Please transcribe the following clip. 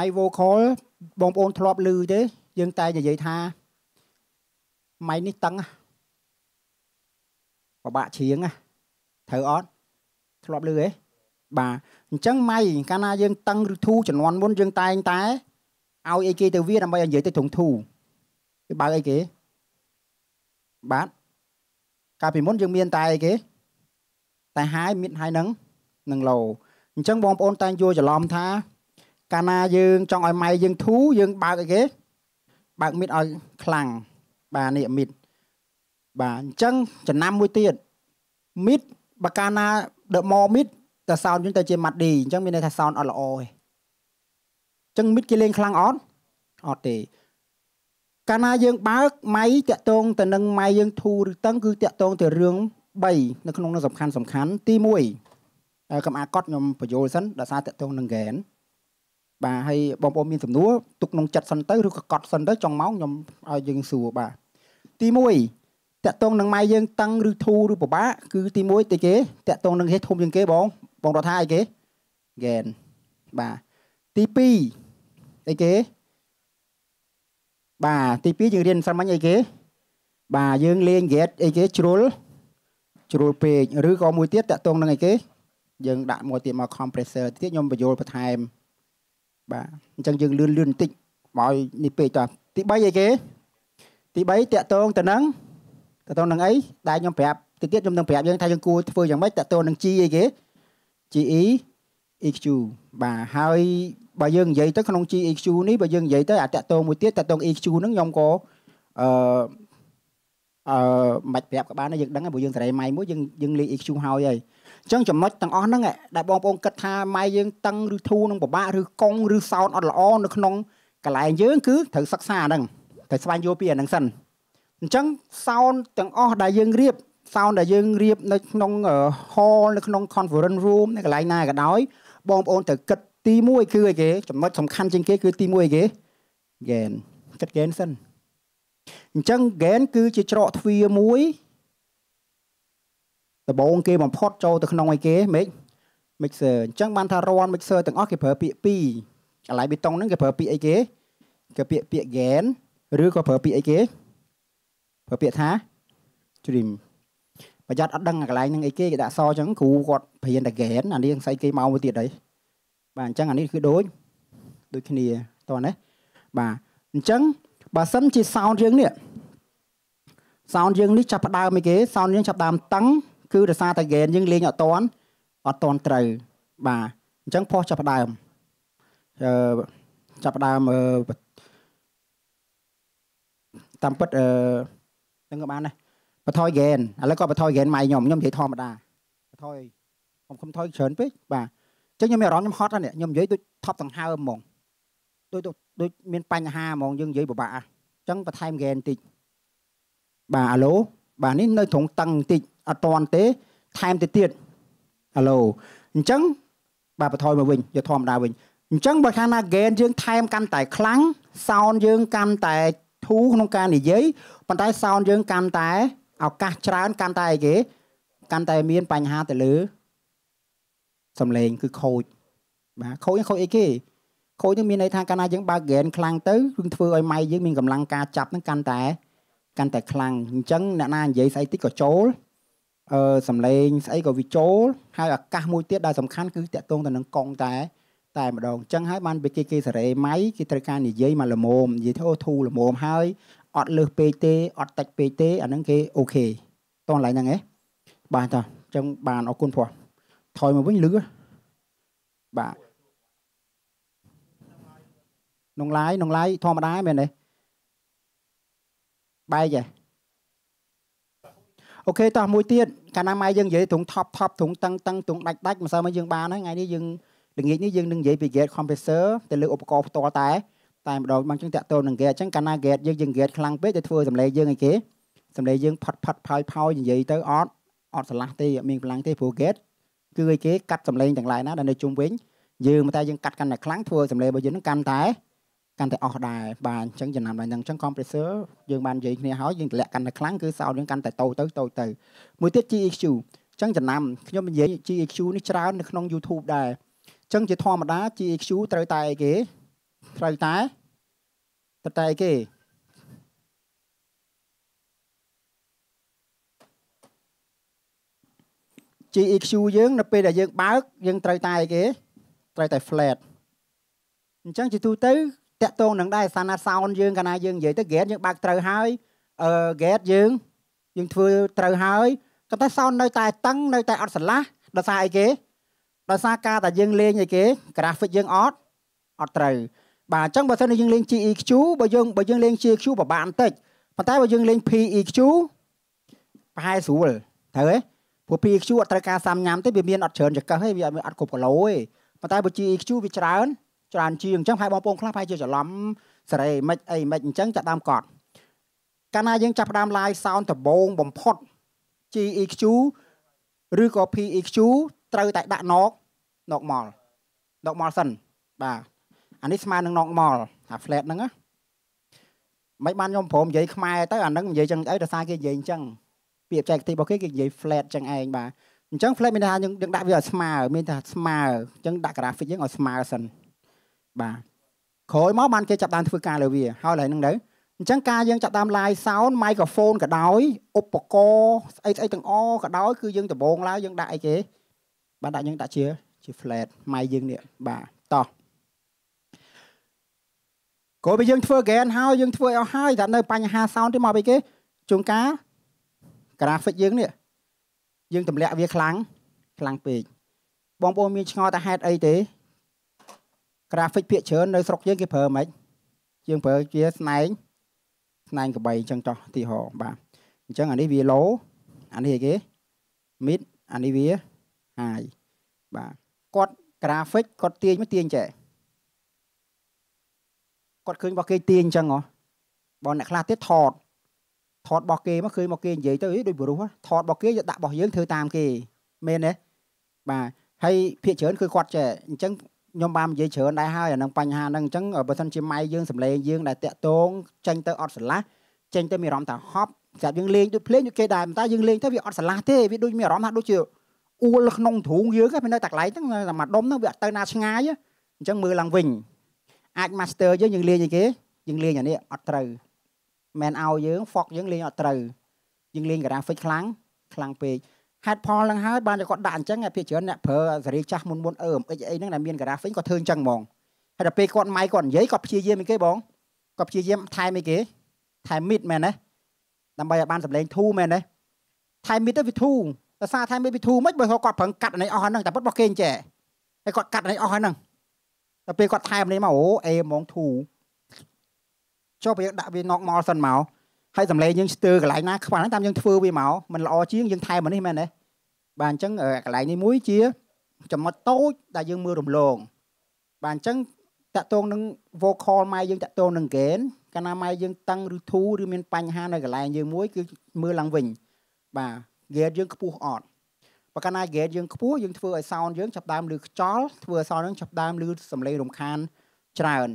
my vocal បងប្អូនធ្លាប់ឮទេ យើងតែនិយាយថាម៉ៃនេះតឹងពិបាកច្រៀងត្រូវអត់ធ្លាប់ឮទេបាទអញ្ចឹងម៉ៃកាលណាយើងតឹងឬធូចំនួនមុនយើងតែងតែឲ្យអីគេទៅវាដើម្បីឲ្យនិយាយទៅត្រង់ធូគេបើអីគេបាទកាលពីមុនយើងមានតែអីគេ តែហើយមានហើយនឹងនឹងឡូអញ្ចឹងបងប្អូនតែងយល់ច្រឡំថាកាលណាយើងចង់ឲ្យម៉ៃយើងធូរយើងបើកអីគេបើកមីតឲ្យខ្លាំងបាទនេះមីតបាទអញ្ចឹងចំណាំមួយទៀតមីតបើកាលណាដឺម៉ូមីតតែសោនយើងទៅជាម៉ាត់ឌីអញ្ចឹងមានន័យថាសោនអត់ល្អទេអញ្ចឹងមីតគេលេងខ្លាំងអត់អត់ទេ កាលណាយើងបើកម៉ៃតាក់តងទៅនឹងម៉ៃយើងធូរឬតឹងគឺតាក់តងទៅរឿង3នៅក្នុងនោះសំខាន់សំខាន់ទី1កំអាកត់ខ្ញុំបញ្យល់សិនដោយសារតាក់ទងនឹងហ្គែនបាទហើយបងប្អូនមានសំណួរទុកក្នុងចិត្តសិនទៅឬក៏កត់សិនទៅចង់មកខ្ញុំឲ្យយើងសួរបាទទី1តកតងនឹងម៉ែយើងតឹងឬធូរឬពិបាក គឺ ទី1តិចគេតកតងនឹងគេធំជាងគេបងបងគាត់ថាអីគេហ្គែនបាទទី2អីគេ បាទទី2យើងរៀនសាមញ្ញអីគេបាទយើងលេងហ្គេតអីគេជ្រុលជ្រុលពេកឬក៏មួយទៀតតកតងនឹងអីគេយើងដាក់មួយទៀតមក compressor ទៀតខ្ញុំបញ្យល់បន្ថែមបាទអញ្ចឹងយើងលឿនលឿនបន្តិចមកឲ្យនេះពេកតោះទី3អីគេទី3តាក់តងទៅនឹងតាក់តងនឹងអីដែលខ្ញុំប្រាប់ទៅទៀតខ្ញុំនឹងប្រាប់យើងថាយើងគួរធ្វើយ៉ាងម៉េចតាក់តងនឹង G អីគេ GE EQ បាទហើយបើយើងនិយាយទៅក្នុង G EQ នេះបើយើងនិយាយទៅអាតាក់តងមួយទៀតតាក់តង EQ ហ្នឹងខ្ញុំក៏អឺអឺមិនប្រាប់ក៏បានដែរយើងដឹងហើយព្រោះយើងសរៃម៉ៃមួយយើងយើងលេខ EQ ហើយហើយចឹងចំណុចទាំងអស់ហ្នឹងដែលបងប្អូនគិតថាម៉ែយើងតឹងឬធូរនឹងពិបាកឬកង់ឬសោតអត់ល្អនៅក្នុងកន្លែងយើង គឺត្រូវសិក្សាហ្នឹងត្រូវស្វែងយល់ពីអាហ្នឹងសិនអញ្ចឹងសោនទាំងអស់ដែលយើងរៀបសោនដែលយើងរៀបនៅក្នុង hall នៅក្នុង conference room នៅកន្លែងណាក៏ដោយបងប្អូនត្រូវគិតទី1គឺអីគេចំណុចសំខាន់ជាងគេគឺទី1អីគេ gain គិត gain សិនអញ្ចឹង gain គឺជាច្រកទ្វារមួយដបងគេបំផុតចូលទៅក្នុងអីគេ mix mixer អញ្ចឹងបានថារាល់ mixer ទាំងអស់គេប្រើពាក្យ2កន្លែងបេតុងហ្នឹងគេប្រើពាក្យអីគេគេពាក្យពាក្យ gain ឬក៏ប្រើពាក្យអីគេប្រើពាក្យថា trim ប្រយ័ត្នអត់ដឹងកន្លែងហ្នឹងអីគេគេដាក់សអញ្ចឹងគ្រូគាត់ព្រៀនតែ gain អានេះស្អីគេមកមួយទៀតអីបាទអញ្ចឹងអានេះគឺដូចដូចគ្នាតោះណាបាទអញ្ចឹងបើសិនជា sound យើងនេះ sound យើងនេះចាប់ផ្ដើមអីគេ sound យើងចាប់ដើមតឹងគឺដោយសារតែហ្គេនយើងលេងអត់តន់អត់តន់ត្រូវបាទអញ្ចឹងផុសចាប់ផ្ដើមអឺចាប់ផ្ដើមអឺតាមពិតអឺនឹងក៏បានដែរបថយហ្គេនឥឡូវក៏បថយហ្គេនម៉ៃខ្ញុំខ្ញុំនិយាយធម្មតាបថយខ្ញុំខ្ញុំថយច្រើនពេកបាទចឹងខ្ញុំមានអារម្មណ៍ខ្ញុំហត់ហ្នឹងខ្ញុំនិយាយដូចថប់ដង្ហើមហ្មងដូចដូចមានបញ្ហាហ្មងយើងនិយាយពិបាកអញ្ចឹងបន្ថែមហ្គេនតិចបាទអាឡូបាទនេះនៅត្រង់តឹងតិចអត់តាន់ទេថែមទៅទៀតហ្ឡូអញ្ចឹងបាទបន្ថយមកវិញយកធម្មតាវិញអញ្ចឹងបើខាងណា gain យើង ថែមកាន់តែខ្លាំង sound យើងកាន់តែធូរក្នុងការនិយាយប៉ុន្តែ sound យើងកាន់តែឱកាសច្រើន កាន់តែអីគេ កាន់តែមានបញ្ហាទៅលើសំឡេងគឺខូចបាទខូចខូចអីគេខូចនឹងមានន័យថាកាលណាយើងបើក gain ខ្លាំងទៅនឹងធ្វើឲ្យម៉ៃយើងមានកម្លាំងការចាប់នឹងកាន់តែកាន់តែខ្លាំងអញ្ចឹងអ្នកណានិយាយស្អីតិចក៏ចូលអឺសំឡេងស្អីក៏វាចូលហើយឱកាសមួយទៀតដែលសំខាន់គឺតាក់ទងទៅនឹងកងតែ តែម្ដងអញ្ចឹងហើយបានពេលគេគេសេរីម៉ៃគេត្រូវការនិយាយមកល្មមនិយាយថាធូរល្មមហើយអត់លើសពេកទេអត់តិចពេកទេអាហ្នឹងគេអូខេតោះឡើយហ្នឹងឯងបាទតោះអញ្ចឹងបានអរគុណព្រោះថយមកវិញលឺបាទក្នុងឡាយក្នុងឡាយធម្មតាមែនទេបែកឯងអូខេតោះមួយទៀតកាលណាម៉ែយើងនិយាយត្រង់ top top ត្រង់តឹងតឹងត្រង់ដាច់ដាច់មិនសើមកយើងបានហើយថ្ងៃនេះយើងល្ងាចនេះយើងនឹងនិយាយពី gate compressor ទៅលើឧបករណ៍ផ្ទាល់តែតែម្ដងបានចឹងតាក់ទងនឹង gate អញ្ចឹងកាលណា gate យើងយើង gate ខ្លាំងពេកទៅធ្វើសម្លេងយើងអីគេ សម្លេងយើងផាត់ផាត់ផោយផោយនិយាយទៅអត់អត់ឆ្លាស់ទេអត់មានកម្លាំងទេព្រោះ gate គឺអីគេកាត់សម្លេងទាំងឡាយណាដែលនៅជុំវិញយើងតែយើងកាត់កាន់តែខ្លាំងធ្វើសម្លេងរបស់យើងនឹងកាន់តែកាន់តែអស់ដែរបាទអញ្ចឹងចំណាំដែរហ្នឹងអញ្ចឹង compressor យើងបាននិយាយគ្នាហើយយើងតម្លាក់កាន់តែខ្លាំងគឺ sound យើងកាន់តែតូចទៅតូចទៅមួយទៀត GEQ អញ្ចឹងចំណាំខ្ញុំនិយាយ GEQ នេះច្រើននៅក្នុង YouTube ដែរអញ្ចឹងជាធម្មតា GEQ ត្រូវតែអីគេត្រូវតែត្រូវតែអីគេជា EQ យើងនៅពេលដែលយើង បើក យើងត្រូវតែអីគេត្រូវតែ flat អញ្ចឹងជាទូទៅតាក់ទងនឹងដែរសាណាសោនយើងកាលណាយើងនិយាយទៅហ្គេតយើងបើកត្រូវហើយអឺហ្គេតយើងយើងធ្វើត្រូវហើយក៏តែសោននៅតែតឹងនៅតែអត់ស្រឡះដោយសារអីគេដោយសារការតែយើងលេងអីគេ graphic យើងអត់អត់ត្រូវបាទអញ្ចឹងបើសិនជាយើងលេង GEQ បើយើងបើយើងលេង GEQ ពិបាកបន្តិចប៉ុន្តែបើយើងលេង PEQ ប្រហែលស្រួលត្រូវទេព្រោះ PEQ អត់ត្រូវការសាំញ៉ាំទេវាមានអត់ច្រើនចង្កឹះទេវាអត់គ្រប់គីឡូទេប៉ុន្តែបើ GEQ វាច្រើនច្រើនជាងអញ្ចឹងប្រហែលបងប្អូនខ្លះប្រហែលជាច្រឡំសេរីមិនអីមិនអញ្ចឹងចាប់ដើមកត់កាលណាយើងចាប់ផ្ដើម live sound ដំបូងបំផុត GEQ ឬក៏ PEQ ត្រូវតែដាក់ណកណកមកណកមកសិនបាទអានេះស្មើនឹងណកមកអា flat ហ្នឹងណាមិនបានខ្ញុំព្រមនិយាយខ្មែរទៅអាហ្នឹងនិយាយចឹងអីដោយសារគេនិយាយអញ្ចឹងពាក្យបច្ចេកទេសរបស់គេគេនិយាយ flat ចឹងឯងបាទអញ្ចឹង flat មានថាយើងដាក់វាឲ្យស្មើមានថាស្មើអញ្ចឹងដាក់ graphic យើងឲ្យស្មើសិនបាទក្រោយមកបានគេចាប់ដើមធ្វើការលើវាហើយឡើយនឹងទៅអញ្ចឹងការយើងចាប់ដើម live sound microphone ក៏ដោយឧបករណ៍ស្អីស្អីទាំងអក៏ដោយ គឺយើងដំបងឡើយយើងដាក់អីគេ បាទដាក់យើងដាក់ជា ជា flat ម៉ៃយើងនេះបាទតោះក៏ពេលយើងធ្វើ gain ហើយយើងធ្វើអស់ហើយតែនៅ បញ្ហា sound ទីមកពីគេជួនកាល graphic យើងនេះយើងទម្លាក់វាខ្លាំងខ្លាំងពេកបងប្អូនមានឆ្ងល់តែហេតុអីទេ graphic ភាគច្រើននៅស្រុកយើងគេប្រើហ្មងយើងប្រើជាស្នែងស្នែងក្បីអញ្ចឹងចោះទីហោបាទអញ្ចឹងអានេះវា low អានេះគេ mid អានេះវា high បាទគាត់ graphic គាត់ទាញមកទាញចែគាត់ឃើញរបស់គេទាញអញ្ចឹងហ៎បងអ្នកខ្លះទៀតថតថតរបស់គេមកឃើញមកគេនិយាយ ទៅអីដូចព្រោះថតរបស់គេយកដាក់របស់យើងធ្វើតាមគេមែនទេបាទហើយភាកច្រើនគឺគាត់ចេះអញ្ចឹងខ្ញុំបាននិយាយច្រើនដែរហើយអានឹងបញ្ហាហ្នឹងអញ្ចឹងបើសិនជាម៉ៃយើងសម្លេងយើងដែលតាក់ទងចេញទៅអត់ស្រឡះចេញទៅមានអារម្មណ៍ថាហប់ស្រាប់យើងលេងដូចភ្លេងដូចគេដែរតែយើងលេងទៅវាអត់ស្រឡះទេវាដូចមានអារម្មណ៍ថាដូចជាអួលក្នុងទ្រូងយើងហ្នឹងនៅតែកន្លែងហ្នឹងតែមកដុំហ្នឹងវាអត់ទៅណាឆ្ងាយអញ្ចឹងមើលឡើងវិញអាច master យើងយើងលេងអីគេយើងលេងអានេះអត់ត្រូវមិនឲ្យយើង fox យើងលេងអត់ត្រូវយើងលេង graphic ខ្លាំងខ្លាំងពេកហេតុផលនឹងហើយបានតែគាត់ដាក់អញ្ចឹងភាគច្រើនអ្នកប្រើសេរីចាស់មុនមុនអឺមអិចអីហ្នឹងតែមានការ៉ាហ្វិនគាត់ធ្វើអញ្ចឹងហ្មងហើយដល់ពេលគាត់ម៉ៃគាត់និយាយគាត់ព្យាយាមអីគេបងគាត់ព្យាយាមថែមអីគេថែមមីតមែនទេដើម្បីឲ្យបានសម្លេងធូរមែនទេថែមមីតទៅវាធូរដោយសារថែមមីតវាធូរមិនបើគាត់ប្រឹងកាត់នៃអស់ហ្នឹងតែពិតរបស់គេអញ្ចេះហើយគាត់កាត់នៃអស់ហ្នឹងដល់ពេលគាត់ថែមនេះមកអូអេហ្មងធូរចុះបើយើងដាក់វាណុកមកសិនមកហើយសម្លេងយើងស្ទើរកន្លែងណាខ្វះហ្នឹងតាមយើងធ្វើវាមកมันល្អជាងយើងថែមនេះមែនទេបាទអញ្ចឹងកន្លែងនេះមួយជាចំណុចតូចដែលយើងមើលរំលងបាទអញ្ចឹងតកតងនឹង vocal ម៉ែយើងតកតងនឹង gain កាលណាម៉ែយើងតឹងឬធូរឬមានបញ្ហានៅកន្លែងយើងមួយគឺមើលឡើងវិញ បាទ gain យើង ខ្ពស់អត់បើកាលណា gain យើងខ្ពស់យើងធ្វើឲ្យ sound យើងចាប់ដើមឮខ្យល់ធ្វើឲ្យ sound យើងចាប់ដើមឮសំឡេងរំខានច្រើន